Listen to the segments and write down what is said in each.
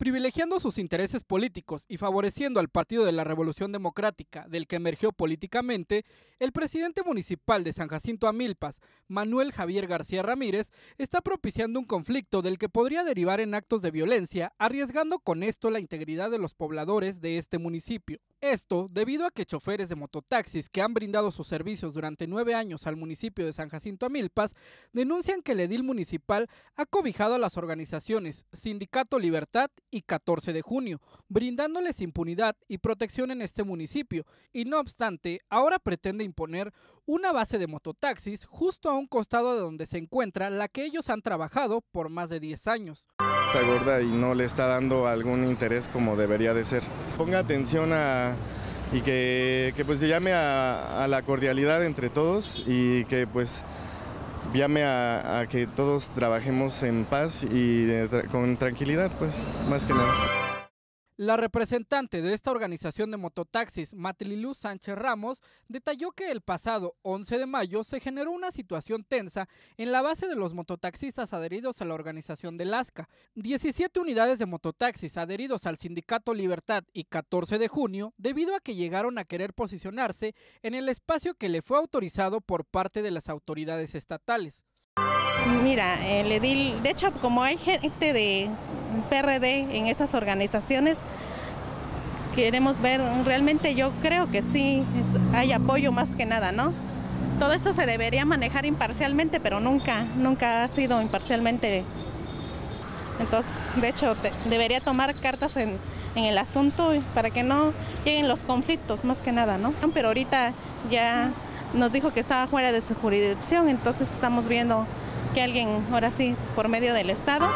privilegiando sus intereses políticos y favoreciendo al Partido de la Revolución Democrática, del que emergió políticamente, el presidente municipal de San Jacinto Amilpas, Manuel Javier García Ramírez, está propiciando un conflicto del que podría derivar en actos de violencia, arriesgando con esto la integridad de los pobladores de este municipio. Esto debido a que choferes de mototaxis que han brindado sus servicios durante nueve años al municipio de San Jacinto Amilpas denuncian que el edil municipal ha cobijado a las organizaciones Sindicato Libertad y 14 de junio, brindándoles impunidad y protección en este municipio, y no obstante, ahora pretende imponer una base de mototaxis justo a un costado de donde se encuentra la que ellos han trabajado por más de 10 años Está gorda y no le está dando algún interés como debería de ser. Ponga atención a y que, pues se llame a, a, la cordialidad entre todos y que pues llame a, que todos trabajemos en paz y con tranquilidad, pues, más que nada. La representante de esta organización de mototaxis, Matililuz Sánchez Ramos, detalló que el pasado 11 de mayo se generó una situación tensa en la base de los mototaxistas adheridos a la organización de Lasca. 17 unidades de mototaxis adheridos al sindicato Libertad y 14 de junio, debido a que llegaron a querer posicionarse en el espacio que le fue autorizado por parte de las autoridades estatales. Mira, el edil, de hecho, como hay gente de PRD en esas organizaciones. Queremos ver, realmente yo creo que sí, hay apoyo más que nada, ¿no? Todo esto se debería manejar imparcialmente, pero nunca, nunca ha sido imparcialmente. Entonces, de hecho, debería tomar cartas en, en el asunto para que no lleguen los conflictos, más que nada, ¿no? Pero ahorita ya nos dijo que estaba fuera de su jurisdicción, entonces estamos viendo que alguien, ahora sí, por medio del Estado,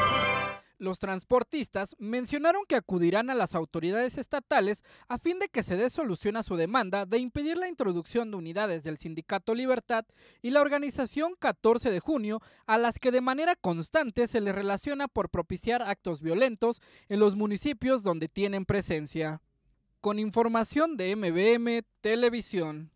los transportistas mencionaron que acudirán a las autoridades estatales a fin de que se dé solución a su demanda de impedir la introducción de unidades del Sindicato Libertad y la organización 14 de junio, a las que de manera constante se les relaciona por propiciar actos violentos en los municipios donde tienen presencia. Con información de MBM Televisión.